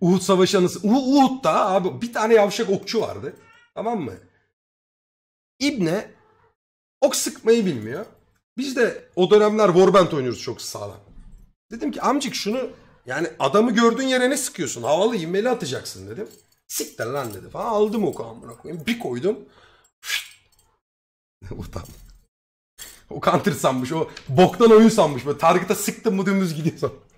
Uhud Savaşı anısı. U Uhud'da abi bir tane yavşak okçu vardı. Tamam mı? İbne ok sıkmayı bilmiyor. Biz de o dönemler Warband oynuyoruz çok sağlam. Dedim ki amcık şunu yani adamı gördüğün yere ne sıkıyorsun? Havalı inmeli atacaksın dedim. Siktir lan dedi falan. Aldım oku amına koyayım. Bir koydum. Utan. o counter sanmış. O boktan oyun sanmış. Böyle target'a sıktım mı dümdüz gidiyor